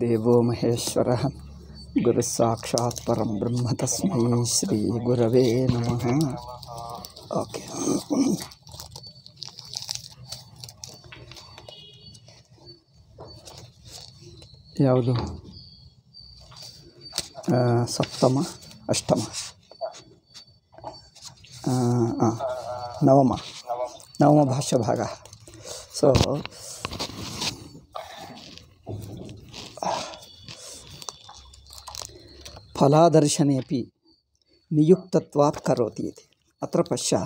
देवो महेश्वरः गुरुसाक्षात् परं ब्रह्म तस्मै श्रीगुरवे नमः ओके ಯಾವುದು ಸಪ್ತಮ ಅಷ್ಟಮ नवम ನವಮ ಭಾಷ್ಯ ಭಾಗ ಸೊ फलादर्शने नियुक्तत्वात् अत्र पश्य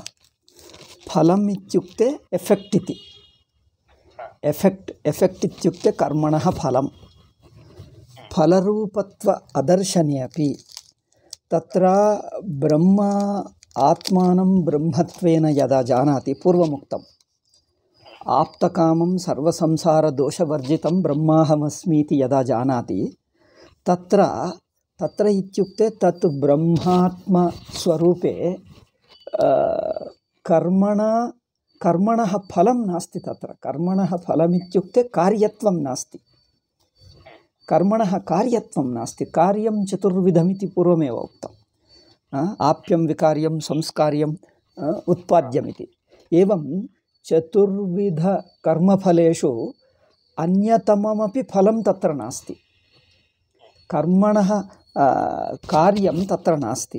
फलम् इत्युक्ते एफेक्ट एफेक्टे कर्मण फल इत्युक्ते त्रह्म आत्मा ब्रह्म आत्मानं ब्रह्मत्वेन यदा जानाति पूर्वमुक्तम् आप्तकामं सर्वसंसारदोषवर्जितं ब्रह्माहमस्मीति यदा जानाति तत्र तत्र इत्युक्ते तत् ब्रह्मात्मस्वरूपे कर्मणा कर्मणः फलं नास्ति तत्र कर्मणः फलमित्युक्ते कार्यत्वं नास्ति कर्मणः कार्यत्वं नास्ति कार्यं चतुर्विधमिति पूर्वमेव उक्तम् आप्यं विकार्यं संस्कार्यम् उत्पाद्यमिति एवं चतुर्विधकर्मफलेषु अन्यतममपि फलं तत्र नास्ति कर्मणः कार्यं तत्र नास्ति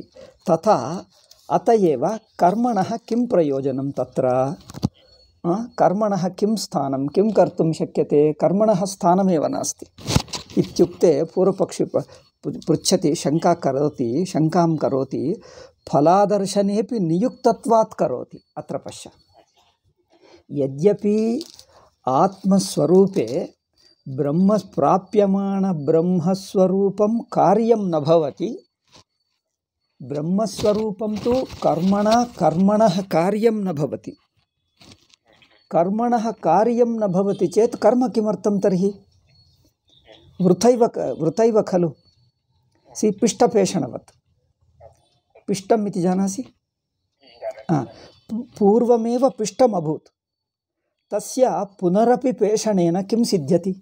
तथा अतः एव कर्मणः किं प्रयोजनं तत्र कर्मणः किं स्थानं किं कर्तुं शक्यते कर्मणः स्थानमेव नास्ति इत्युक्ते पूर्वपक्षि पृच्छति शङ्का करोति शङ्कां करोति फलादर्शनेपि नियुक्तत्वात् करोति अत्र पश्य यद्यपि आत्मस्वरूपे ब्रह्म प्राप्यमाणब्रह्मस्वरूपं कार्यं न भवति ब्रह्मस्वरूपं तु कर्मणा कर्मणः कार्यं न भवति कर्मणः कार्यं न भवति चेत् कर्म किमर्थं तर्हि वृथैव वृथैव खलु सि पिष्टपेषणवत् पिष्टम् इति जानासि पूर्वमेव पिष्टम् तस्य पुनरपि पेषणेन किं सिद्ध्यति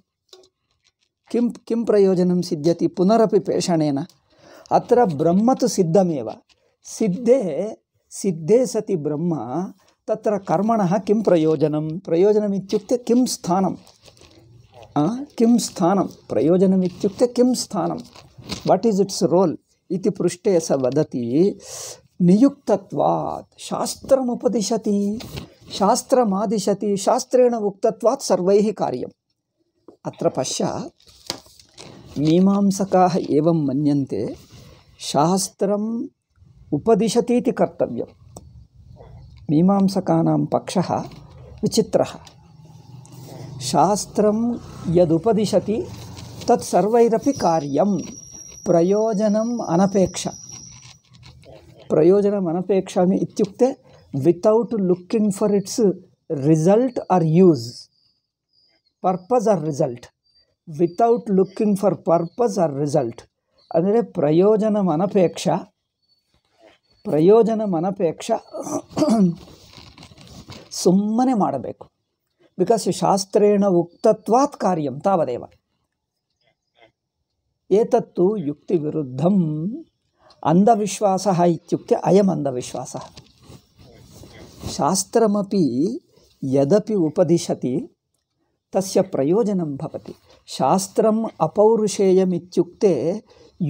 किं किं प्रयोजनं सिद्ध्यति पुनरपि पेषणेन अत्र ब्रह्म तु सिद्धमेव सिद्धे सिद्धे सति ब्रह्म तत्र कर्मणः किं प्रयोजनं प्रयोजनमित्युक्ते किं स्थानं किं स्थानं प्रयोजनमित्युक्ते किं स्थानं वाट् इस् इट्स् रोल् इति पृष्ठे स वदति नियुक्तत्वात् शास्त्रमुपदिशति शास्त्रमादिशति शास्त्रेण उक्तत्वात् सर्वैः कार्यम् अत्र पश्चात् मीमांसका मनते शास्त्र उपदशती कर्तव्य मीमांसका पक्ष विचि शास्त्र यदुपति शास्त्रं यदुपदिशति प्रयोजन अनपेक्ष कार्यं प्रयोजनम् अनपेक्षा प्रयोजनम् looking for its result for or use purpose or without looking for purpose or result अरे प्रयोजन अनपेक्ष प्रयोजन अनपेक्ष सू बिका शास्त्रेण उक्तत्वा कार्य तबदेव एतत्तु युक्ति विरुद्ध अंधविश्वास अयम अंधविश्वास शास्त्रमी यदि उपदिशति तस्य प्रयोजनं भवति ಶಾಸ್ತ್ರಂ ಅಪೌರುಷೇಯಮಿತ್ಯುಕ್ತೆ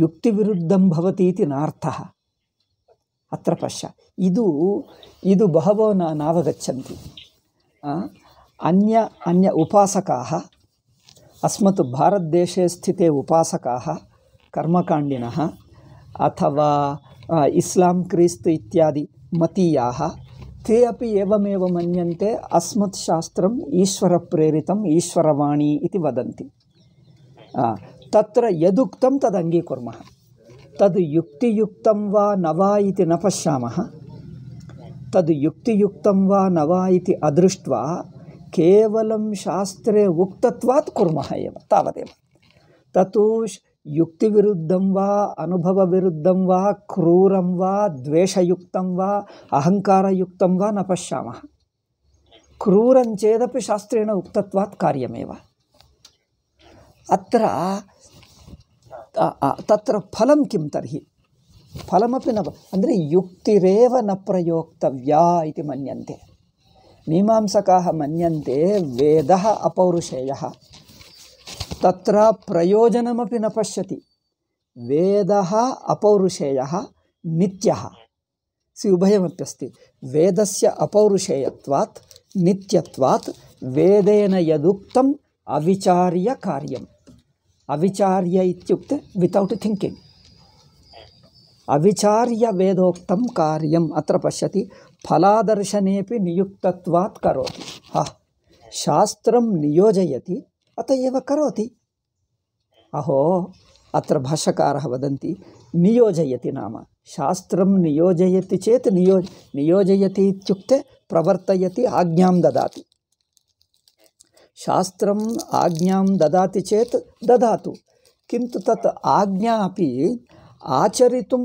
ಯುಕ್ತಿವಿರುದ್ಧಂ ಭವತೀತಿ ಅತ್ರ ಪಶ್ಯ ಇದು ಇದು ಬಹವೋ ನ ನಾವಗಚ್ಚಂತಿ ಅನ್ಯ ಅನ್ಯ ಉಪಾಸಕಾಃ ಅಸ್ಮತ್ ಭಾರತದೇಶೇ ಸ್ಥಿತೆ ಉಪಾಸಕಾಃ ಕರ್ಮಕಾಂಡಿನಃ ಅಥವಾ ಇಸ್ಲಾಂ ಕ್ರಿಸ್ತ ಇತ್ಯಾದಿ ಮತೀಯ ತೇ ಅಪಿ ಏವಮೇವ ಮನ್ಯಂತೆ ಅಸ್ಮತ್ ಶಾಸ್ತ್ರಂ ಪ್ರೇರಿತಂ ಈಶ್ವರವಾಣಿ ಇತಿ ವದಂತಿ తత్ర యదుక్తం తదంగీకుర్మ తద్ యుక్తియుక్తం వా నవా ఇది న పశ్యామ తద్ యుక్తియుక్తం వా నవా ఇది అదృష్ట్వా కేవలం శాస్త్రే ఉక్తత్వాత్ కుర్మ ఏవ తావదేవ తతో యుక్తివిరుద్ధం వా అనుభవవిరుద్ధం వా క్రూరం వా ద్వేషయుక్తం వా అహంకారయుక్తం వా న పశ్యామ క్రూరం చేదపి శాస్త్రేణ ఉక్తత్వాత్ కార్యమేవ अत्र तत्र फलं किं तर्हि फलमपि न अन्द्रे युक्तिरेव न प्रयोक्तव्या इति मन्यन्ते मीमांसकाः मन्यन्ते वेदः अपौरुषेयः तत्र प्रयोजनमपि न पश्यति वेदः अपौरुषेयः नित्यः सि स्युभयमप्यस्ति वेदस्य अपौरुषेयत्वात् नित्यत्वात् वेदेन यदुक्तम् अविचार्य कार्यम् अविचार्य इत्युक्ते थिंकिंग अविचार्य अविचार्यवेदोक्तं कार्यम अत्र पश्यति फलादर्शनेपि नियुक्तत्वात् करोति हा शास्त्रं नियोजयति अत एव करोति अहो अत्र भाष्यकार वदन्ति नियोजयति नाम शास्त्रं नियोजयति चेत् नियो नियोजयति इत्युक्ते प्रवर्तयति आज्ञां ददाति ಆಜ್ಞಾಂ ಚೇತ್ ಶಾಸ್ತ್ರಜ್ಞಾ ಕಿಂತು ತತ್ ಆಜ್ಞಾ ಅದ್ರ ಆಚರಿತು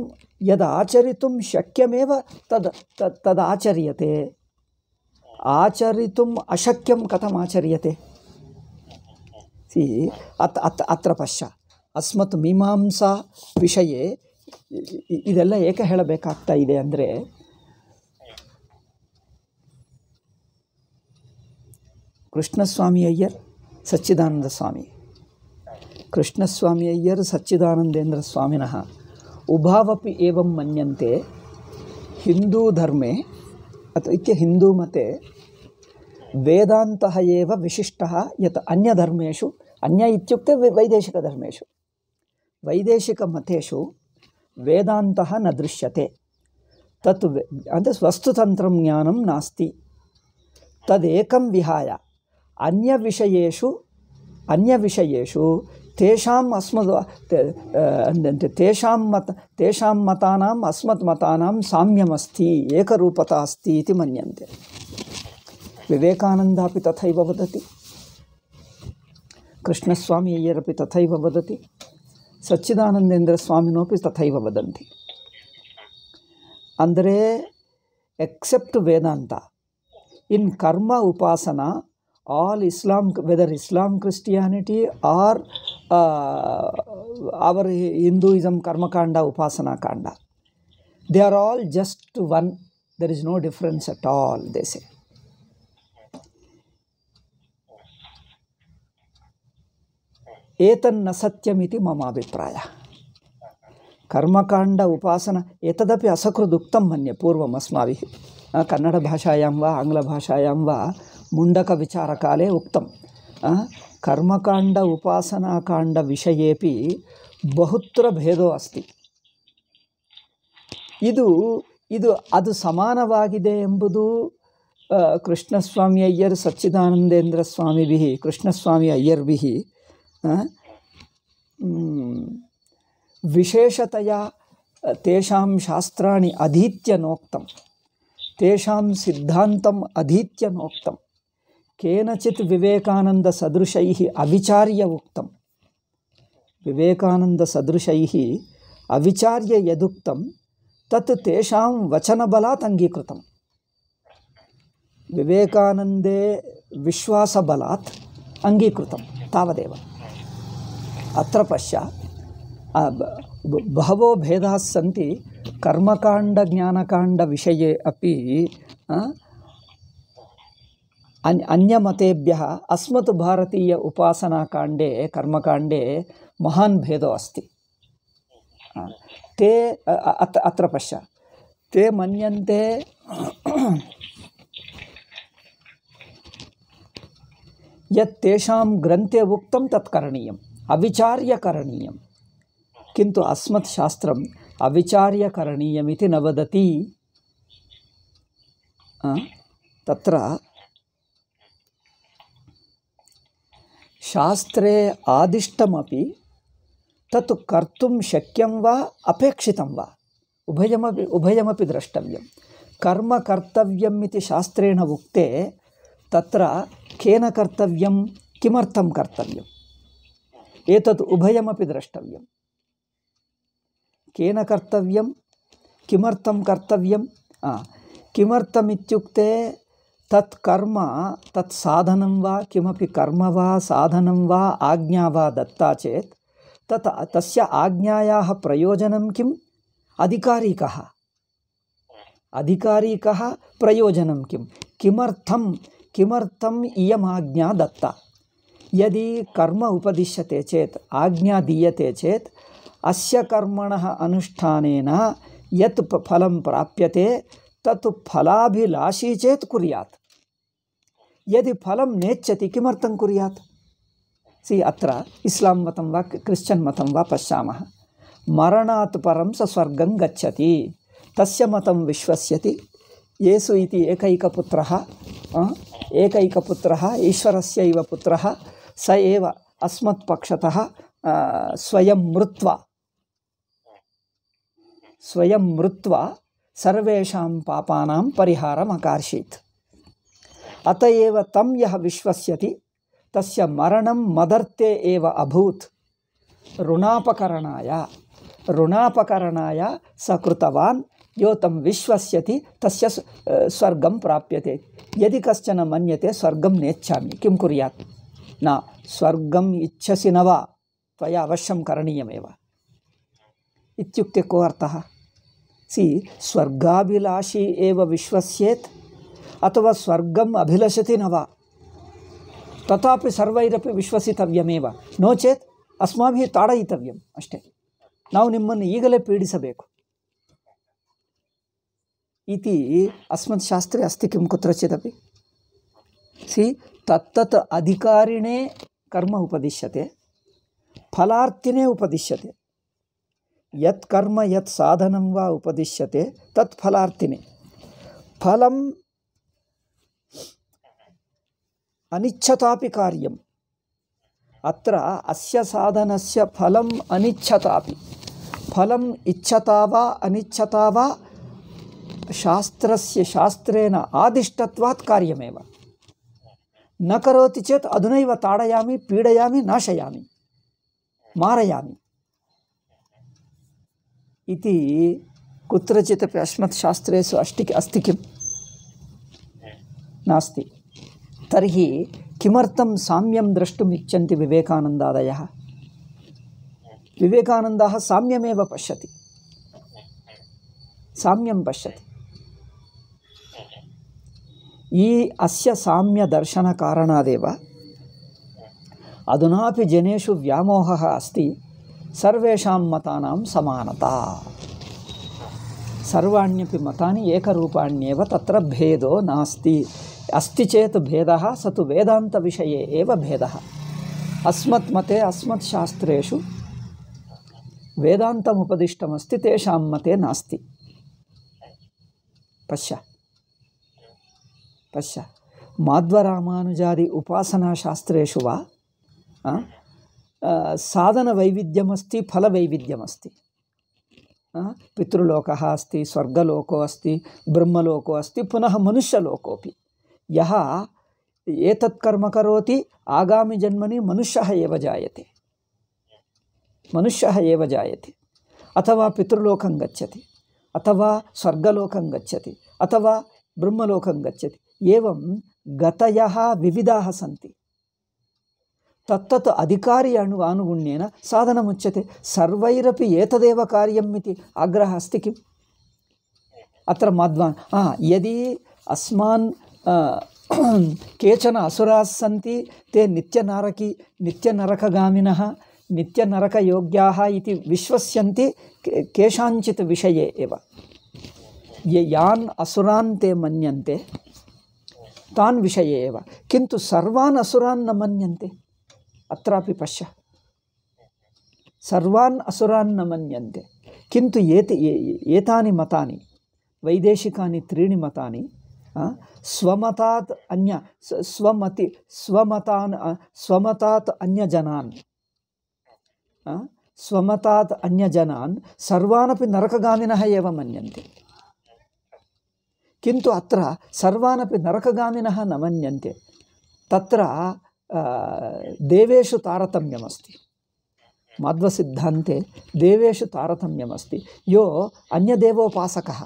ಯದಾಚರಿ ಶಕ್ಯಮೇವ ತರಿತ್ಯ ಕಥಮ ಸಿ ಅತ್ ಅತ್ ಪಶ್ಯ ಅಸ್ಮತ್ ಮೀಮಾಂಸಾ ವಿಷಯ ಇದೆಲ್ಲ ಏಕೆ ಹೇಳಬೇಕಾಗ್ತಾ ಇದೆ ಅಂದರೆ कृष्णस्वामि अय्यर् सच्चिदानन्दस्वामी कृष्णस्वामि अय्यर् सच्चिदानन्देन्द्रस्वामिनः उभावपि एवं मन्यन्ते हिन्दूधर्मे अतः इत्य हिन्दूमते वेदान्तः एव विशिष्टः यत् अन्यधर्मेषु अन्य इत्युक्ते वैदेशिकधर्मेषु वैदेशिकमतेषु वेदान्तः न दृश्यते तत् ज्ञानं नास्ति तदेकं विहाय అన్యవిషయేషు అన్యవిషయేషు తేషాం అస్మద్ తేషాం మత తేషాం మతానాం అస్మత్ మతానాం సామ్యమస్తి ఏకరూపత అస్తి ఇది మన్యంతే వివేకానందాపి తథైవ వదతి కృష్ణస్వామి అయ్యరపి తథైవ వదతి సచ్చిదానందేంద్రస్వామినోపి తథైవ వదంతి అందరే except Vedanta in karma upasana all Islam, whether Islam, Christianity or uh, our Hinduism, Karma Kanda, Upasana Kanda. They are all just one. There is no difference at all, they say. एतन्न सत्यमिति मम अभिप्रायः कर्मकाण्ड उपासन एतदपि असकृदुक्तं मन्ये पूर्वम् अस्माभिः कन्नडभाषायां वा आङ्ग्लभाषायां वा ముంडक विचारकाले उक्तं कर्मकाण्ड उपासनाकाण्डविषयेपि ಬಹುತ್ರ ಭೇದೋ ಅಸ್ತಿ ಇದು ಇದು ಅದು ಸಮಾನವಾಗಿದೆ ಎಂಬುದು ಕೃಷ್ಣಸ್ವಾಮಿ ಅಯ್ಯರ್ ಸಚ್ಚಿದಾನಂದೇಂದ್ರ ಸ್ವಾಮಿಭಿ ಕೃಷ್ಣಸ್ವಾಮಿ ಅಯ್ಯರ್ಭಿ ವಿಶೇಷತೆಯ ತೇಷಾಂ ಶಾಸ್ತ್ರಾಣಿ ಅಧೀತ್ಯ ನೋಕ್ತಂ ತೇಷಾಂ ಸಿದ್ಧಾಂತಂ ಅಧೀತ್ಯ ನೋಕ್ತಂ केनचित् विवेकानन्दसदृशैः अविचार्य उक्तं विवेकानन्दसदृशैः अविचार्य यदुक्तं तत् तेषां वचनबलात् अङ्गीकृतं विवेकानन्दे विश्वासबलात् अङ्गीकृतं तावदेव अत्र पश्य बहवो भेदास्सन्ति कर्मकाण्डज्ञानकाण्डविषये अपि अन्य अन्यमतेभ्यः अस्मत् भारतीय उपासनाकाण्डे कर्मकाण्डे महान् भेदो अस्ति ते अत्र अत्र पश्य ते मन्यन्ते यत् तेषां ग्रन्थे उक्तं तत् करणीयम् अविचार्य करणीयं किन्तु अस्मत् शास्त्रम् अविचार्य करणीयमिति न वदति तत्र शास्त्रे आदिष्टमपि तत् कर्तुं शक्यं वा अपेक्षितं वा उभयमपि उभयमपि द्रष्टव्यं कर्म कर्तव्यम् इति शास्त्रेण उक्ते तत्र केन कर्तव्यं किमर्थं कर्तव्यम् एतत् उभयमपि द्रष्टव्यं केन कर्तव्यं किमर्थं कर्तव्यं किमर्थमित्युक्ते तत्कर्म तत्साधन तत् वा किमपि कर्म व साधन व आज्ञा वा दत्ता चेत् तत् तस् आज्ञायाः प्रयोजन किम अधिकारी कः अधिकारी कः प्रयोजन किम किमर्थं किमर्थम् इयम् आज्ञा दत्ता यदि कर्म उपदिश्यते चेत आज्ञा दीयते चेत अस्य कर्मणः अनुष्ठानेन यत् फलं प्राप्यते तत् फलाभिलाषी चेत कुर्यात् यदि फलम नेच्छति किमर्थं कुर्यात् सी अत्र इस्लाम मतं वा क्रिश्चियन मतं वा पश्यामः मरणात् परं स स्वर्गं गच्छति तस्य मतं विश्वस्यति येसु इति एकैकपुत्रः एकैकपुत्रः ईश्वरस्यैव पुत्रः स एव अस्मत्पक्षतः स्वयं मृत्वा स्वयं मृत्वा सर्वेषां पापानां परिहारमकार्षीत् अत एव तं यः विश्वस्यति तस्य मरणं मदर्ते एव अभूत् ऋणापकरणाय ऋणापकरणाय स कृतवान् यो तं विश्वस्यति तस्य स्वर्गं प्राप्यते यदि कश्चन मन्यते स्वर्गं नेच्छामि किं कुर्यात् न स्वर्गम् इच्छसि न वा त्वया अवश्यं करणीयमेव इत्युक्ते को अर्थः सी स्वर्गाभिलाषी एव विश्वस्येत् अथवा स्वर्गम अभिलषति न वा तथापि सर्वैरपि विश्वसितव्यमेव नो चेत् अस्माभिः ताडयितव्यम् अष्टे नाव् निम्मन् ईगले पीडिसबेकु अस्मत्शास्त्रे अस्ति किं कुत्रचिदपि सि तत्तत् अधिकारिणे कर्म उपदिश्यते फलार्थिने उपदिश्यते यत् कर्म यत् साधनं वा उपदिश्यते तत् फलार्थिने फलम् अनिच्छतापि कार्यम् अत्र अस्य साधनस्य फलम् अनिच्छतापि फलम् इच्छता वा अनिच्छता वा शास्त्रस्य शास्त्रेण आदिष्टत्वात् कार्यमेव न करोति चेत् अधुनैव ताडयामि पीडयामि नाशयामि मारयामि इति कुत्रचित् अस्मत्शास्त्रेषु अस्ति अस्ति किं नास्ति तर्हि किमर्थं साम्यं द्रष्टुम् इच्छन्ति विवेकानन्दादयः विवेकानन्दः साम्यमेव पश्यति साम्यं पश्यति ई अस्य साम्यदर्शनकारणादेव अधुनापि जनेषु व्यामोहः अस्ति सर्वेषां मतानां समानता सर्वाण्यपि मतानि एकरूपाण्येव तत्र भेदो नास्ति अस्ति चेत् भेदः स तु वेदान्तविषये एव भेदः अस्मत् मते अस्मत् शास्त्रेषु वेदान्तमुपदिष्टमस्ति तेषां मते नास्ति पश्य पश्य माध्वरामानुजादि उपासनाशास्त्रेषु वा साधनवैविध्यमस्ति फलवैविध्यमस्ति पितृलोकः अस्ति स्वर्गलोको अस्ति ब्रह्मलोको अस्ति पुनः मनुष्यलोकोपि यः एतत् कर्म करोति आगामिजन्मनि मनुष्यः एव जायते मनुष्यः एव जायते अथवा पितृलोकं गच्छति अथवा स्वर्गलोकं गच्छति अथवा ब्रह्मलोकं गच्छति एवं गतयः विविधाः सन्ति తత్తత్ అను ఆనుగుణ్యేన సాధనముచ్యతే సర్వైరపి ఏతదేవ కార్యం ఇది అగ్రహస్తికి అత్ర మధ్వాన్ యది అస్మాన్ కేచన అసురాస్ సంతి తే నిత్యనరకి నిత్యనరకగామిన నిత్యనరకయోగ్యా ఇది విశ్వస్యంతి కేషాంచిత్ విషయే ఇవ యాన్ అసురాన్ తే మన్యంతే తాన్ విషయే ఇవ కింటు సర్వాన్ అసురాన్ న మన్యంతే అత్రాపి పశ్య సర్వాన్ అసురాన్ నమన్యంతే కింటు ఏతి ఏతాని మతాని వైదేశికాని త్రీణి మతాని స్వమతాత్ అన్య స్వమతి స్వమతాన్ స్వమతాత్ అన్యజనాన్ స్వమతాత్ అన్యజనాన్ సర్వానపి నరకగామిన ఏవ మన్యంతే కింటు అత్ర సర్వానపి నరకగామిన నమన్యంతే మన్యంతే తత్ర देवेषु तारतम्यमस्ति मध्वसिद्धान्ते देवेषु तारतम्यमस्ति यो अन्यदेवोपासकः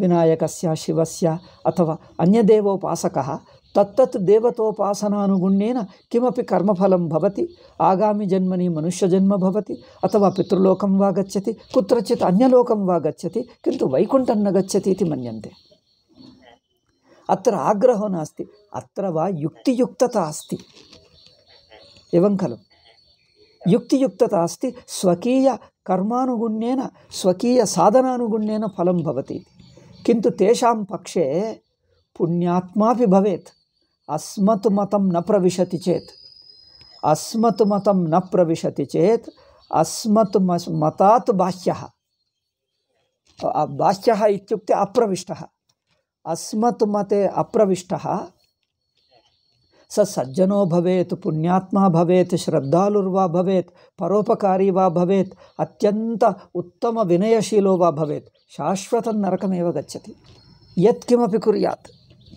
विनायकस्य शिवस्य अथवा अन्यदेवोपासकः तत्तत् देवतोपासनानुगुण्येन किमपि कर्मफलं भवति आगामिजन्मनि मनुष्यजन्म भवति अथवा पितृलोकं वा गच्छति कुत्रचित् अन्यलोकं वा गच्छति किन्तु वैकुण्ठं न गच्छति इति मन्यन्ते अत्र आग्रहो नास्ति अत्र वा युक्तियुक्तता अस्ति एवं खलु युक्तियुक्तता अस्ति स्वकीयकर्मानुगुण्येन स्वकीयसाधनानुगुण्येन फलं भवति किन्तु तेषां पक्षे पुण्यात्मापि भवेत् अस्मत् मतं न प्रविशति चेत् अस्मत् मतं न प्रविशति चेत् अस्मत् मतात् बाह्यः बाह्यः इत्युक्ते अप्रविष्टः अस्मत् मते अप्रविष्टः स सज्जनो भवेत् पुण्यात्मा भवेत् श्रद्धालुर्वा भवेत् परोपकारी वा भवेत् अत्यन्त उत्तमविनयशीलो वा भवेत् शाश्वतं नरकमेव गच्छति यत्किमपि कुर्यात्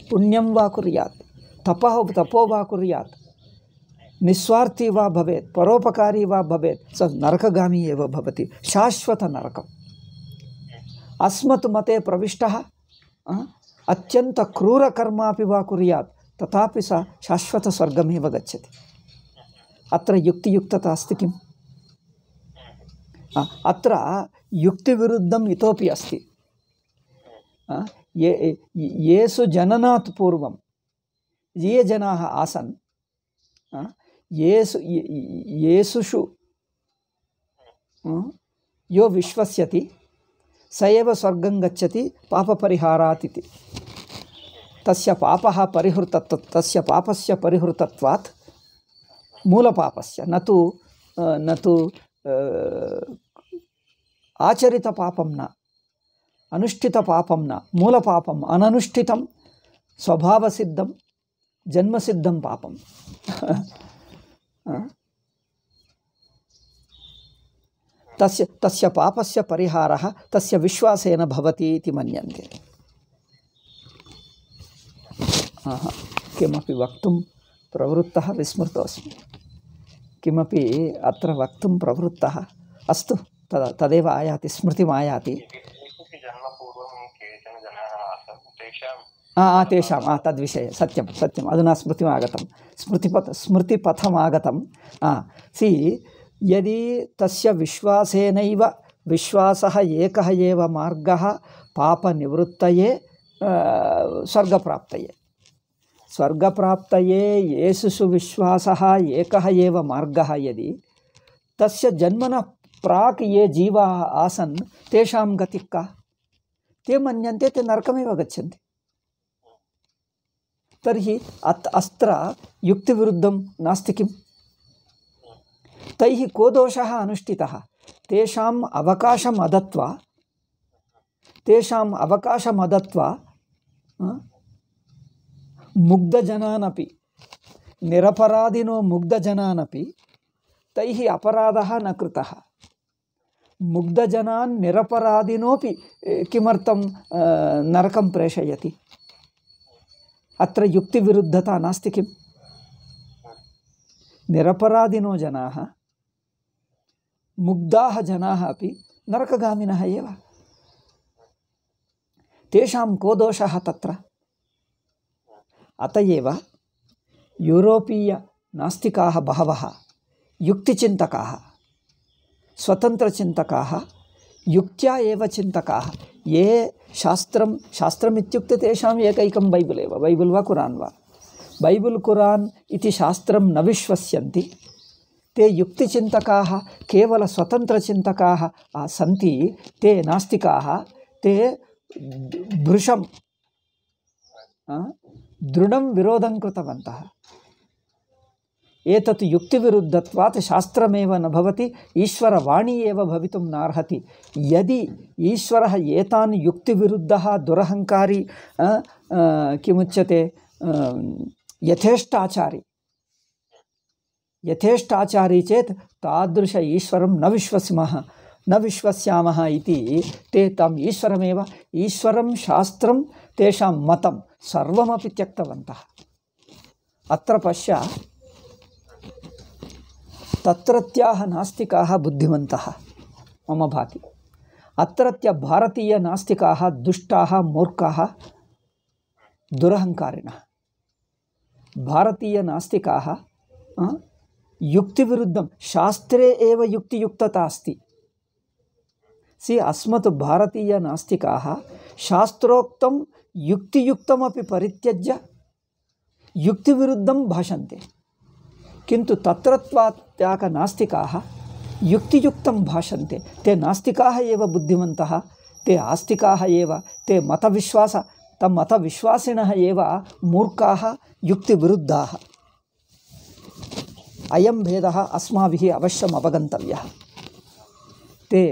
पुण्यं वा कुर्यात् तपः तपो वा कुर्यात् निस्वार्थी वा भवेत् परोपकारी वा भवेत् स नरकगामी एव भवति शाश्वतनरकम् अस्मत् मते प्रविष्टः अत्यंत क्रूर कर्मा वा कुयात तथापि सा शाश्वत स्वर्गमेव गच्छति अत्र युक्तियुक्तता अस्ति किम् अत्र युक्तिविरुद्धम् इतोपि अस्ति ये येषु जननात् पूर्वं ये जनाः आसन् येषु येषुषु यो विश्वस्यति स एव स्वर्गं गच्छति पापपरिहारात् इति तस्य पापः परिहृतत्व तस्य पापस्य परिहृतत्वात् मूलपापस्य न तु न तु आचरितपापं न अनुष्ठितपापं न मूलपापम् अननुष्ठितं स्वभावसिद्धं जन्मसिद्धं पापम् तस्य तस्य पापस्य परिहारः तस्य विश्वासेन भवति इति मन्यन्ते किमपि वक्तुं प्रवृत्तः विस्मृतोऽस्मि किमपि अत्र वक्तुं प्रवृत्तः अस्तु तद् तदेव आयाति स्मृतिमायाति हा तेषां हा तद्विषये सत्यं सत्यम् अधुना स्मृतिमागतं स्मृतिपथ स्मृतिपथमागतं हा सि यदि तस्य विश्वासेनैव विश्वासः एकः एव मार्गः पापनिवृत्तये स्वर्गप्राप्तये स्वर्गप्राप्तये येसुषु विश्वासः एकः एव मार्गः यदि तस्य जन्मनः प्राक् ये जीवाः आसन् तेषां गतिः का ते मन्यन्ते ते नरकमेव गच्छन्ति तर्हि अत् अत्र युक्तिविरुद्धं नास्ति किम् तैः को दोषः अनुष्ठितः तेषाम् अवकाशम् अदत्वा तेषाम् अवकाशम् अदत्वा मुग्धजनानपि निरपराधिनो मुग्धजनानपि तैः अपराधः न कृतः मुग्धजनान् निरपराधिनोपि किमर्थं नरकं प्रेषयति अत्र युक्तिविरुद्धता नास्ति किम् निरपराधिनो जनाः मुग्धाः जनाः अपि नरकगामिनः एव तेषां को दोषः तत्र अत एव यूरोपीयनास्तिकाः बहवः युक्तिचिन्तकाः स्वतन्त्रचिन्तकाः युक्त्या ये शास्त्र शास्त्रमित्युक्ते तेषाम् बैबल बैबुल् एव बैबुल् वा कुरान् वा न विश्वस्यन्ति ते युक्तिचिन्तकाः केवलस्वतन्त्रचिन्तकाः सन्ति ते नास्तिकाः ते भृशं दृढं विरोधं कृतवन्तः एतत् युक्तिविरुद्धत्वात् शास्त्रमेव न भवति ईश्वरवाणी एव भवितुं नार्हति यदि ईश्वरः एतान् युक्तिविरुद्धः दुरहङ्कारी किमुच्यते यथेष्टाचारी यथेष्टाचारी चेत् तादृश ईश्वरं न विश्वसिमः न विश्वस्यामः इति ते तम् ईश्वरमेव ईश्वरं शास्त्रं तेषां मतं सर्वमपि त्यक्तवन्तः अत्र पश्य तत्रत्याः नास्तिकाः बुद्धिमन्तः मम भाति अत्रत्य भारतीयनास्तिकाः दुष्टाः मूर्खाः दुरहङ्कारिणः भारतीयनास्तिकाः युक्ति विरुद्ध शास्त्रे एव युक्तियुक्तता अस्ति सि अस्मत् भारतीयनास्तिकाः शास्त्रोक्तं युक्तियुक्तमपि परित्यज्य युक्तिविरुद्धं भाषन्ते किन्तु तत्रत्वात्याकनास्तिकाः युक्तियुक्तं भाषन्ते ते नास्तिकाः एव बुद्धिमन्तः ते आस्तिकाः एव ते मत विश्वास तम मत मतविश्वासिणः एव युक्ति विरुद्धा अयं भेदः अस्माभिः अवश्यम् अवगन्तव्यः ते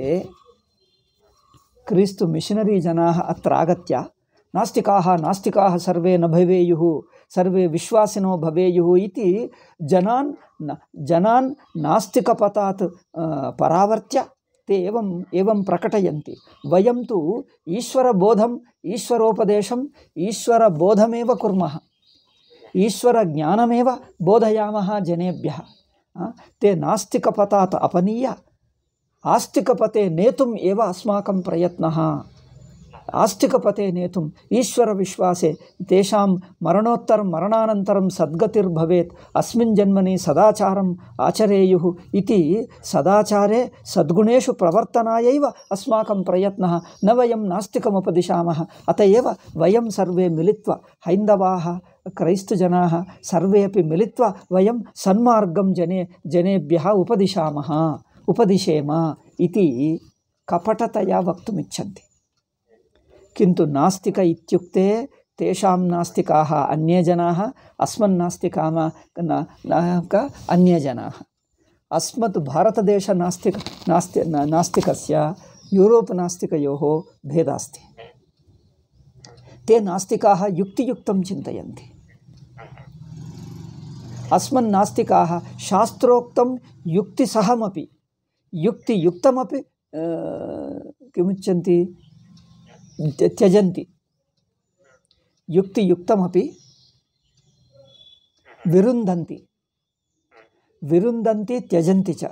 क्रीस्तु मिशनरी जनाः अत्र आगत्य नास्तिकाः नास्तिकाः सर्वे न भवेयुः सर्वे विश्वासिनो भवेयुः इति जनान् जनान् नास्तिकपथात् परावर्त्य ते एवम् एवं प्रकटयन्ति वयं तु ईश्वरबोधम् ईश्वरोपदेशम् ईश्वरबोधमेव कुर्मः ईश्वर ज्ञानमेव बोधयामः जनेभ्यः ते नास्तिकपथात् अपनीय आस्तिकपथे नेतुम् एव अस्माकं प्रयत्नः आस्तिकपथे नेतुम् ईश्वरविश्वासे तेषां मरणोत्तरमरणानन्तरं सद्गतिर्भवेत् अस्मिन् जन्मनि सदाचारम् आचरेयुः इति सदाचारे सद्गुणेषु प्रवर्तनायैव अस्माकं प्रयत्नः न वयं नास्तिकमुपदिशामः अत एव वयं सर्वे मिलित्वा हैन्दवाः क्रैस्तजनाः सर्वे अपि मिलित्वा वयं सन्मार्गं जने जनेभ्यः उपदिशामः उपदिशेम इति कपटतया वक्तुमिच्छन्ति किन्तु नास्तिक इत्युक्ते तेषां नास्तिकाः अन्ये जनाः अस्मन्नास्तिकाम अन्ये जनाः अस्मत् भारतदेशनास्तिक नास्ति नास्तिकस्य यूरोप् नास्तिकयोः भेदास्ति ते नास्तिकाः युक्तियुक्तं चिन्तयन्ति अस्मन्नास्तिकाः शास्त्रोक्तं युक्तिसहमपि युक्तियुक्तमपि किमुच्यन्ति त्यजन्ति युक्तियुक्तमपि विरुन्धन्ति विरुन्धन्ति त्यजन्ति च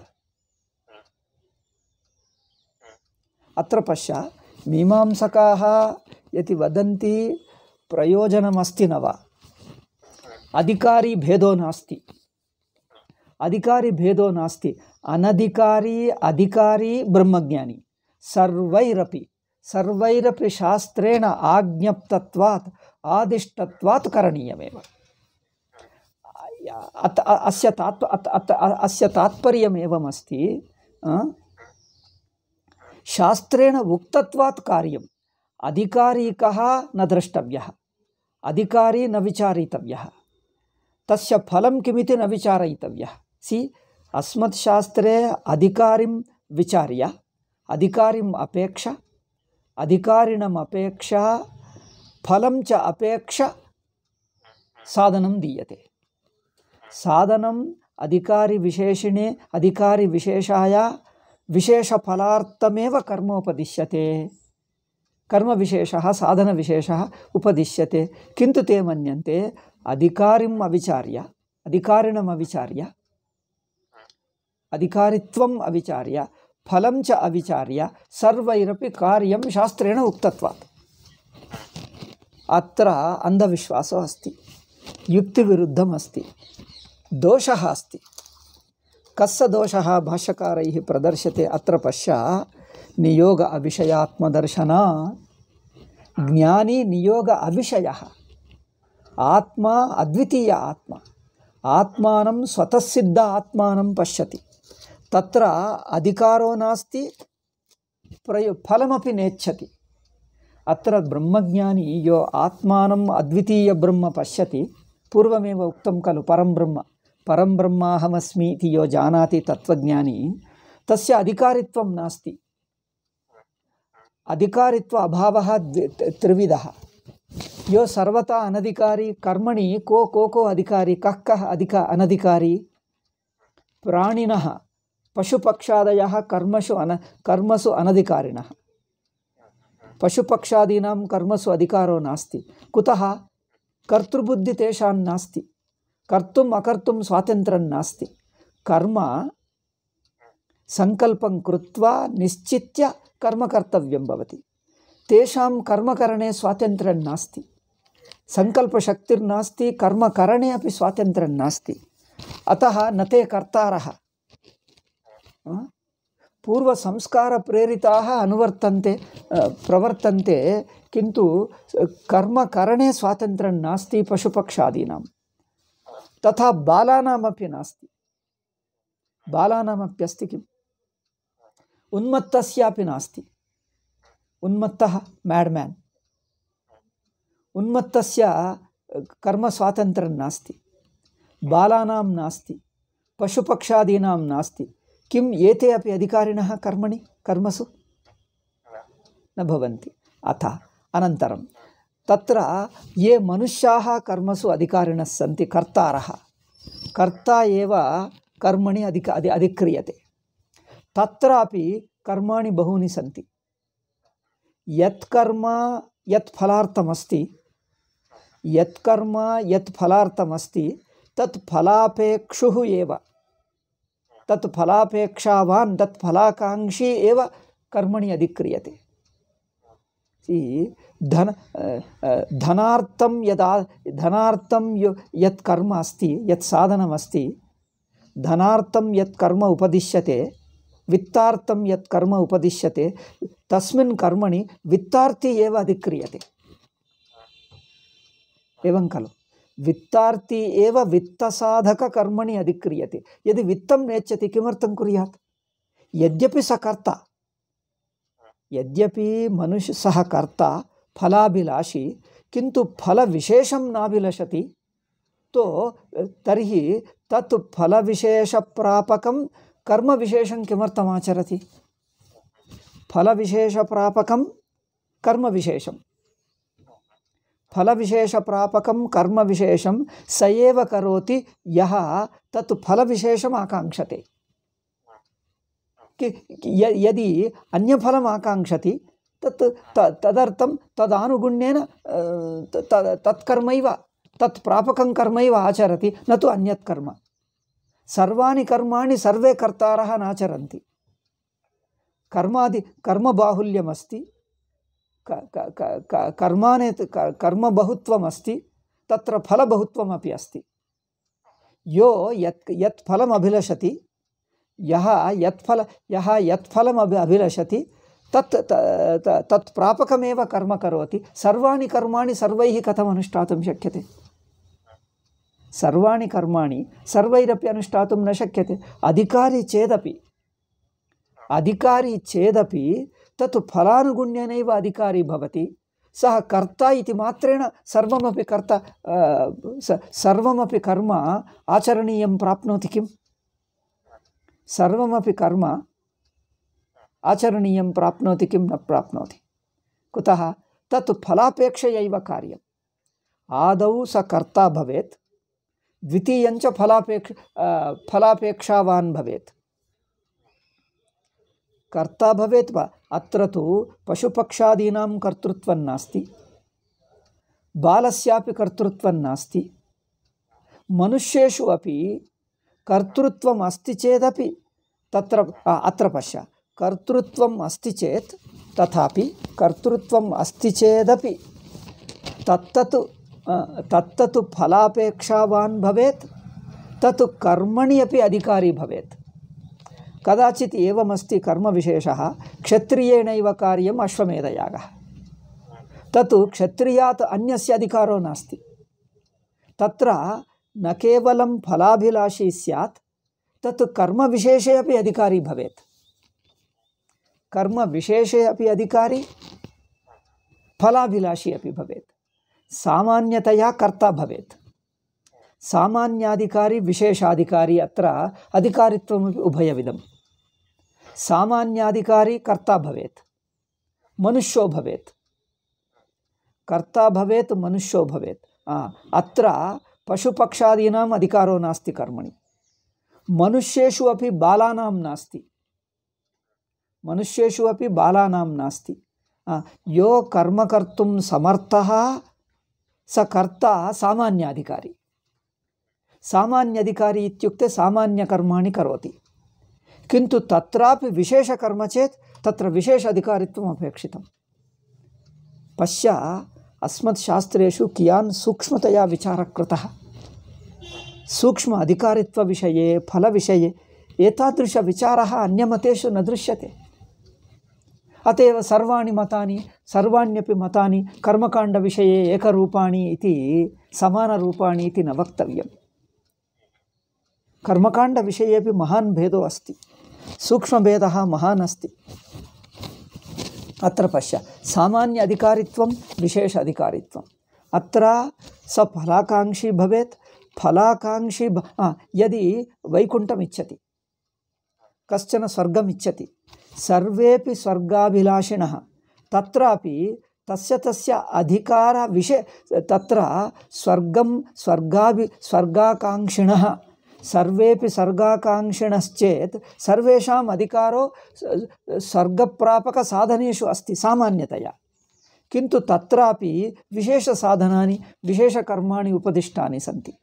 अत्र पश्य मीमांसकाः यदि वदन्ति प्रयोजनमस्ति न वा अधिकारीभेदो नास्ति अधिकारीभेदो नास्ति अनधिकारी अधिकारी ब्रह्मज्ञानी सर्वैरपि सर्वैरपि शास्त्रेण आज्ञप्तत्वात् आदिष्टत्वात् करणीयमेव अत् अस्य तात् अत् अस्य तात्पर्यमेवमस्ति शास्त्रेण उक्तत्वात् कार्यम् अधिकारिकः न द्रष्टव्यः अधिकारी न विचारितव्यः तस्य फलं किमिति न विचारयितव्यः सि अस्मत्शास्त्रे अधिकारिं विचार्य अधिकारिम् अपेक्षा அதிகாரிணம் அபேட்சா ஃபலம் ச அபேட்ச சாதனம் தீயத்தை சாதனம் अधिकारिविशेषिणे अधिकारिविशेषाय विशेषफलार्थमेव कर्म उपदिश्यते कर्मविशेषः साधनविशेषः उपदिश्यते किन्तु ते मन्यन्ते अधिकारिम् अविचार्य अधिकारिणम् अविचार्य अधिकारित्वम् अविचार्य फलम च अविचार्य सर्वैरपि कार्य शास्त्रेण उक्तत्वात् अत्र अंधविश्वास अस्त युक्तिविरुद्धम् अस्ति दोषः अस्ति कस्य दोषः भाष्यकारैः अत्र पश्य नियोग अविषयात्मदर्शना ज्ञानी नियोग अविषयः आत्मा अद्वितीय आत्मा आत्मा स्वतः सिद्ध आत्मा पश्यति తత్ర అధికారో నాస్తి ప్రయో ఫలమపి నేచ్చతి అత్ర బ్రహ్మజ్ఞాని యో ఆత్మానం అద్వితీయ బ్రహ్మ పశ్యతి పూర్వమేవ ఉక్తం ఖలు పరం బ్రహ్మ పరం బ్రహ్మాహమస్మి ఇది యో జానాతి తత్వజ్ఞాని తస్య అధికారిత్వం నాస్తి అధికారిత్వ అభావ త్రివిధ యో సర్వత అనధికారి కర్మణి కో కో కో అధికారి కః కః అధిక అనధికారి ప్రాణిన पशुपक्षादय कर्मसु अन कर्मसु अनधिकारिण पशुपक्षादीना कर्मसु अधिकारो नास्ति कुतः कर्तृबुद्धि तेषां नास्ति कर्तुम् अकर्तुं स्वातंत्रं नास्ति कर्म संकल्पं कृत्वा निश्चित्य कर्म कर्तव्यं भवति तेषां कर्मकरणे स्वातंत्रं नास्ति संकल्पशक्तिर्नास्ति कर्मकरणे अपि स्वातंत्रं नास्ति अतः न ते कर्तारः पूर्व संस्कार प्रेरिता अनुवर्तन्ते प्रवर्तन्ते किंतु कर्म करणे स्वातंत्र नास्ति पशुपक्षादीनां तथा बालानामपि नास्ति बालानामप्यस्ति किम् उन्मत्तस्यापि नास्ति उन्मत्तः मैडमैन उन्मत्तस्य कर्म स्वातंत्र नास्ति बालानाम नास्ति पशुपक्षादीनां नास्ति किम एते अपि अधिकारिणः कर्मणि कर्मसु न भवन्ति अतः अनन्तरं तत्र ये मनुष्याः कर्मसु अधिकारिणः सन्ति कर्तारः कर्ता एव कर्मणि अधिक अधि अधिक्रियते तत्रापि कर्माणि बहूनि सन्ति यत्कर्म यत्फलार्थमस्ति यत्कर्म यत्फलार्थमस्ति तत् फलापेक्षुः एव तत्फलापेक्षावान् तत्फलाकाङ्क्षी एव कर्मणि अधिक्रियते धन धनार्थं यदा धनार्थं यत् कर्म अस्ति यत् साधनमस्ति धनार्थं यत् कर्म उपदिश्यते वित्तार्थं यत् कर्म उपदिश्यते तस्मिन् कर्मणि वित्तार्थी एव अधिक्रियते एवं खलु वित्तार्थी एव वित्तसाधककर्मणि अधिक्रियते यदि वित्तं नेच्छति किमर्थं कुर्यात् यद्यपि स कर्ता यद्यपि मनुष्य सः कर्ता फलाभिलाषी किन्तु फलविशेषं नाभिलषति तो तर्हि तत् फलविशेषप्रापकं कर्मविशेषं किमर्थमाचरति फलविशेषप्रापकं कर्मविशेषं फलविशेषप्रापकं कर्मविशेषं स एव करोति यः तत् फलविशेषमाकाङ्क्षते यदि अन्यफलमाकाङ्क्षति तत् त तदर्थं तदानुगुण्येन तत्कर्मैव तत् प्रापकं कर्मैव आचरति न तु अन्यत् कर्म सर्वाणि कर्माणि सर्वे कर्तारः नाचरन्ति कर्मादि कर्मबाहुल्यमस्ति कर्म कर्मबहुत्वमस्ति तत्र फलबहुत्वमपि अस्ति यो यत् यत् फलम् अभिलषति यः यत्फल यः यत्फलम् अभि अभिलषति तत् तत् प्रापकमेव कर्म करोति सर्वाणि कर्माणि सर्वैः कथम् अनुष्ठातुं शक्यते सर्वाणि कर्माणि सर्वैरपि अनुष्ठातुं न शक्यते अधिकारी चेदपि अधिकारी चेदपि तत् फलानुगुण्यनैव अधिकारी भवति सः कर्ता इति मात्रेण सर्वमपि कर्ता सर्वमपि कर्म आचरणीयं प्राप्नोति किं सर्वमपि कर्म आचरणीयं प्राप्नोति किं न प्राप्नोति कुतः तत् फलापेक्षयैव कार्यम् आदौ स कर्ता भवेत् द्वितीयञ्च फलापेक्ष फलापेक्षावान् भवेत् कर्ता भवेत् अत्र तु पशुपक्षादीनां कर्तृत्वं नास्ति बालस्यापि कर्तृत्वं नास्ति मनुष्येषु अपि कर्तृत्वम् अस्ति चेदपि तत्र अत्र पश्य कर्तृत्वम् अस्ति चेत् तथापि कर्तृत्वम् अस्ति चेदपि तत्तत् तत्तत् फलापेक्षावान् भवेत् तत् कर्मणि अपि अधिकारी भवेत् कदाचित् एवमस्ति कर्मविशेषः क्षत्रियेणैव कार्यम् अश्वमेधयागः तत् क्षत्रियात् अन्यस्य अधिकारो नास्ति तत्र न केवलं फलाभिलाषी स्यात् तत् कर्मविशेषे अपि अधिकारी भवेत् कर्मविशेषे अपि अधिकारी फलाभिलाषी अपि भवेत् सामान्यतया कर्ता भवेत् सामान्याधिकारी विशेषाधिकारी अत्र अधिकारित्वमपि उभयविधम् सामान्याधिकारी कर्ता भवेत मनुष्यो भवेत कर्ता भवेत मनुष्यो भवेत अत्र पशुपक्षादीनाम अधिकारो नास्ति कर्मणि मनुष्येषु अपि बालानां नास्ति मनुष्येषु अपि बालानां नास्ति यो कर्म कर्तुं समर्थः स कर्ता सामान्याधिकारी सामान्यधिकारी इत्युक्ते सामान्यकर्माणि करोति किंतु तत्रापि कर्म चेत तत्र विशेष अधिकारित्वम् अपेक्षितं पश्य अस्मत्शास्त्रेषु कियान् सूक्ष्मतया विचार कृतः सूक्ष्म विषये एतादृश विचारः अन्यमतेषु न दृश्यते अतएव सर्वाणि मतानि सर्वाण्यपि मतानि कर्मकाण्डविषये एकरूपाणि इति समानरूपाणि इति न वक्तव्यं कर्मकाण्डविषयेपि महान् भेदो अस्ति सूक्ष्मभेदः महान् अस्ति अत्र पश्य सामान्य अधिकारित्वं विशेष अधिकारित्वम् अत्र स फलाकाङ्क्षी यदि वैकुण्ठमिच्छति कचन स्वर्गमिच्छति सर्वेपि स्वर्गाभिलाषिणः तत्रापि तस्य तस्य अधिकारविषय तत्र स्वर्गं स्वर्गाभि स्वर्गाकाङ्क्षिणः సర్వేపి సర్గాకాంక్షిణశ్చేత్ సర్వేషాం అధికారో సర్గప్రాపక సాధనేషు అస్తి సామాన్యతయా కింటు తత్రాపి విశేష విశేషసాధనాని విశేషకర్మాణి ఉపదిష్టాని సంతి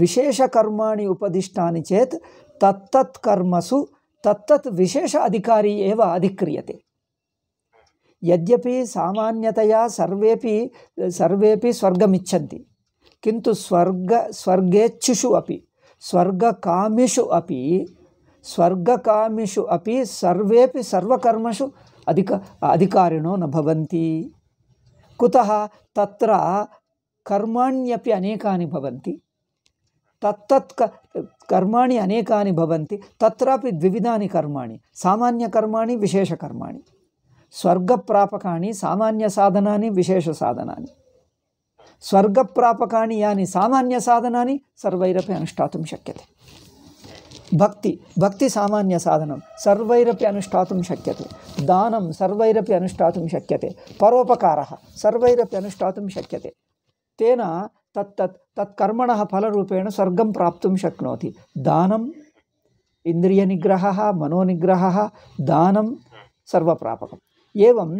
విశేషకర్మాణి ఉపదిష్టాని చేత్ తత్తత్ కర్మసు తత్తత్ విశేష అధికారి ఏవ అధిక్రియతే యద్యపి సామాన్యతయా సర్వేపి సర్వేపి స్వర్గమిచ్చంతి కింటు స్వర్గ స్వర్గేచ్ఛుషు అపి स्वर्गकामिषु अपि स्वर्गकामिषु अपि सर्वेपि सर्वकर्मसु अधिक अधिकारिणो न भवन्ति कुतः तत्र कर्माण्यपि अनेकानि भवन्ति तत्तत् क कर्माणि अनेकानि भवन्ति तत्रापि द्विविधानि कर्माणि सामान्यकर्माणि विशेषकर्माणि स्वर्गप्रापकानि सामान्यसाधनानि विशेषसाधनानि స్వర్గప్రాపకాని యాని సామాన్య సాధనాన్ని సర్వైరపి అనుష్ఠాతం శక్యతే భక్తి భక్తి సామాన్య సాధనం సర్వైరపి అనుష్ఠాతం శక్యతే దానం సర్వైరపి అనుష్ఠాతం శక్యతే పరోపకార సర్వైరపి అనుష్ఠాతం శక్యతే తేన తత్తత్ తత్కర్మణ ఫలరూపేణ స్వర్గం ప్రాప్తుం శక్నోతి దానం ఇంద్రియ నిగ్రహ మనోనిగ్రహ దానం సర్వప్రాపకం ఏం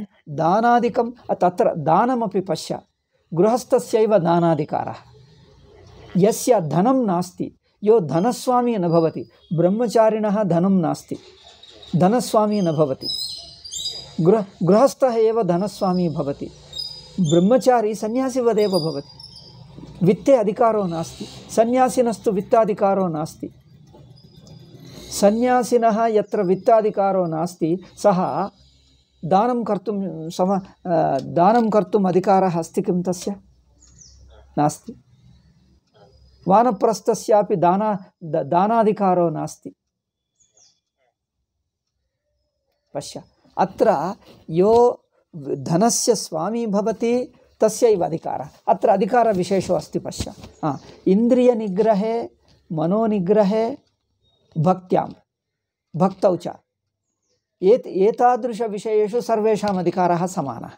దానాదికం తత్ర దానమపి పశ్య गृहस्थस्यैव दानाधिकारः यस्य धनं नास्ति यो धनस्वामी न भवति ब्रह्मचारिणः धनं नास्ति धनस्वामी न भवति गृह गृहस्थः एव धनस्वामी भवति ब्रह्मचारी सन्यासिवदेव भवति वित्ते अधिकारो नास्ति सन्यासिनस्तु वित्ताधिकारो नास्ति सन्यासिनः यत्र वित्ताधिकारो नास्ति सः दान कर्तुं सम दान कर्म अधिकार अस्त किं तस्य नास्ति द, दानाधिकारो नास्ति पश्य अत्र यो धनस्य स्वामी भवति तस्यैव अधिकारः अत्र अधिकारविशेषो अस्ति पश्य हा इन्द्रियनिग्रहे मनोनिग्रहे भक्त्यां भक्तौ च एतादृश विषयेषु सर्वेषाम् अधिकारः समानः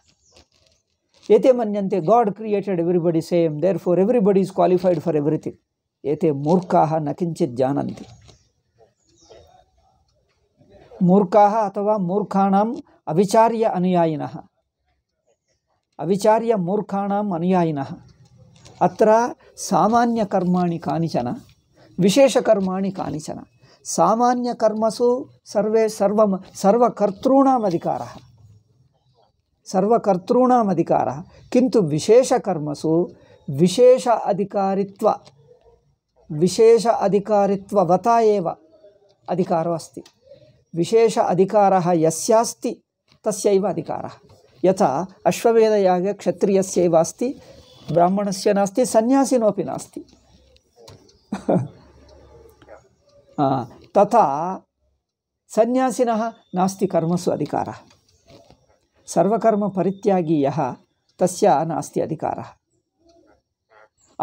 एते मन्यन्ते God created everybody same therefore everybody is qualified for everything एते मूर्खाः न किञ्चित् जानन्ति मूर्खाः अथवा मूर्खाणाम् अविचार्य अनुयायिनः अविचार्यमूर्खाणाम् अनुयायिनः अत्र सामान्यकर्माणि कानिचन विशेषकर्माणि कानिचन ಸಾಮಾನ್ಯ ಕರ್ಮಸು ಸರ್ವೇ ಸರ್ವ ಸರ್ವಕರ್ತॄಣಾಂ ಅಧಿಕಾರ ಸರ್ವಕರ್ತॄಣಾಂ ಅಧಿಕಾರ ಕಿಂತು ವಿಶೇಷ ಕರ್ಮಸು ವಿಶೇಷ ಅಧಿಕಾರಿತ್ವ ವಿಶೇಷ ಅಧಿಕಾರಿತ್ವವತ ಏವ ಅಧಿಕಾರೋ ಅಸ್ತಿ ವಿಶೇಷ ಅಧಿಕಾರ ಯಸ್ಯಾಸ್ತಿ ತಸ್ಯೈವ ಅಧಿಕಾರ ಯಥ ಅಶ್ವವೇಧಯಾಗ ಕ್ಷತ್ರಿಯಸ್ಯೈವ ಅಸ್ತಿ ಬ್ರಾಹ್ಮಣಸ್ಯ ನಾಸ್ತಿ ಸನ್ಯಾಸಿನೋಪಿ ನಾಸ್ತಿ तथा सन्यासिनः नास्ति कर्मसु अधिकार सर्वकर्म परित्यागी तस्य नास्ति अधिकारः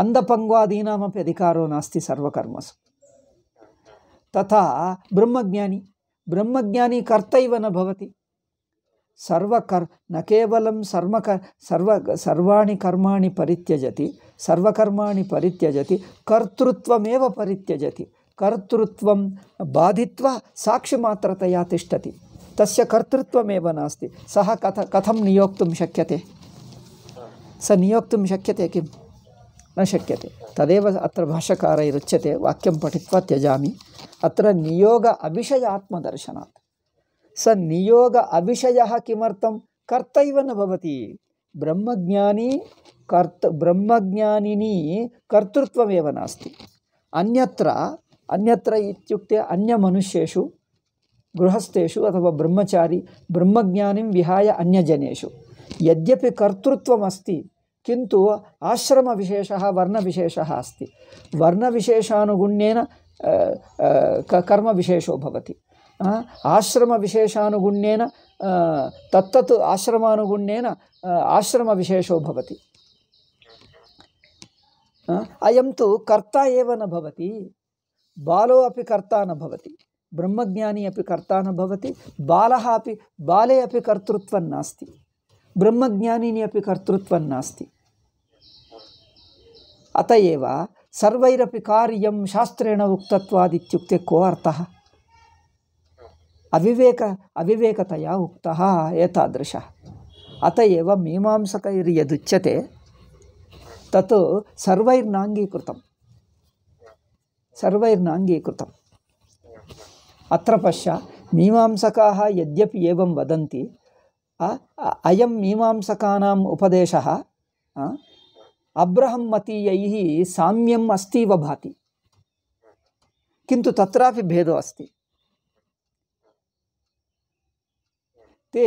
अन्धपङ्ग्वादीनामपि अधिकारो नास्ति सर्वकर्मसु तथा ब्रह्मज्ञानी ब्रह्मज्ञानी कर्तैव न भवति सर्वकर् न केवलं सर्वक सर्व सर्वाणि कर्माणि परित्यजति सर्वकर्माणि परित्यजति कर्तृत्वमेव परित्यजति कर्तृत्व बाधित्वा साक्षिमात्रतया तिष्ठति तस्य कर्तृत्वमेव नास्ति सः कथ कथं नियोक्तुं शक्यते स नियोक्तुं शक्यते किं न शक्यते तदेव अत्र भाष्यकारैरुच्यते वाक्यं पठित्वा त्यजामि अत्र नियोग अभिषयात्मदर्शनात् स नियोग अभिषयः किमर्थं कर्तैव न भवति ब्रह्मज्ञानी कर्त ब्रह्मज्ञानिनी कर्तृत्वमेव नास्ति अन्यत्र अन्यत्र इत्युक्ते अन्यमनुष्येषु गृहस्थेषु अथवा ब्रह्मचारी ब्रह्मज्ञानिं विहाय अन्यजनेषु यद्यपि कर्तृत्वमस्ति किन्तु आश्रमविशेषः वर्णविशेषः अस्ति वर्णविशेषानुगुण्येन कर्मविशेषो भवति आश्रमविशेषानुगुण्येन तत्तत् आश्रमानुगुण्येन आश्रमविशेषो भवति अयं तु कर्ता एव न भवति बालो अपि कर्ता न भवति ब्रह्मज्ञानी अपि कर्ता न भवति बालः अपि बाले अपि कर्तृत्वन्नास्ति ब्रह्मज्ञानि अपि कर्तृत्वन्नास्ति अत एव सर्वैरपि कार्यं शास्त्रेण उक्तत्वादित्युक्ते को अर्थः अविवेक अविवेकतया उक्तः एतादृशः अत एव मीमांसकैर्यदुच्यते तत् सर्वैर्नाङ्गीकृतम् సర్వైర్న అంగీకృతం అత్ర పశ్య మీమాంసకాः యద్యపి ఏవం వదంతి అయం మీమాంసకానాం ఉపదేశ అబ్రహం మతీయై సామ్యం అస్తివ భాతి కింటు తత్రాపి భేదో అస్తి ते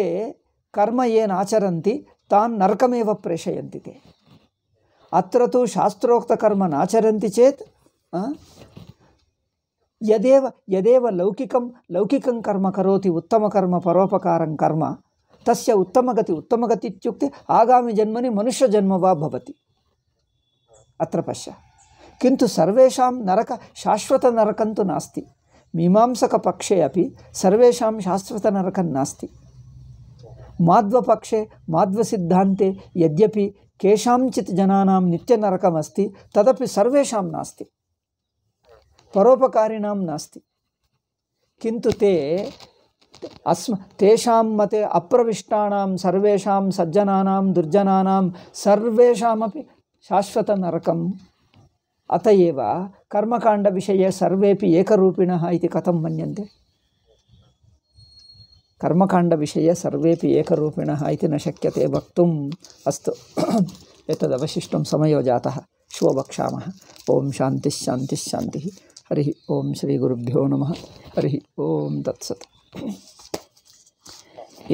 కర్మ ఏనాచరంతి తాన్ నరకమేవ ప్రేషయంతి తే అత్ర తు శాస్త్రోక్తకర్మ నాచరంతి చేత్ యదేవ యదేవ లౌకికం లౌకికం కర్మ కరోతి ఉత్తమ కర్మ పరోపకారం కర్మ తస్య ఉత్తమగతి ఉత్తమగతి ఇత్యుక్తే ఆగామి జన్మని మనుష్య జన్మ వా భవతి అత్ర పశ్య కింటు సర్వేషాం నరక శాశ్వత నరకంతు నాస్తి మీమాంసక పక్షే అపి సర్వేషాం శాశ్వత నరకం నాస్తి మాధ్వపక్షే మాధ్వసిద్ధాంతే యద్యపి కేషాంచిత్ జనానాం నిత్య నరకమస్తి తదపి సర్వేషాం నాస్తి परोपकारिणां नास्ति किन्तु ते अस्म तेषां मते अप्रविष्टाणां सर्वेषां सज्जनानां दुर्जनानां सर्वेषामपि शाश्वतनरकम् अत एव कर्मकाण्डविषये सर्वेपि एकरूपिणः इति कथं मन्यन्ते कर्मकाण्डविषये सर्वेपि एकरूपिणः इति न शक्यते वक्तुम् अस्तु एतदवशिष्टं समयो जातः श्वो वक्ष्यामः ओम शांति ಹರಿ ಓಂ ಶ್ರೀ ಗುರುಭ್ಯೋ ನಮಃ ಹರಿ ಓಂ ದತ್ಸತ್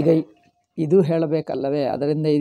ಈಗ ಇದು ಹೇಳಬೇಕಲ್ಲವೇ ಅದರಿಂದ ಇದು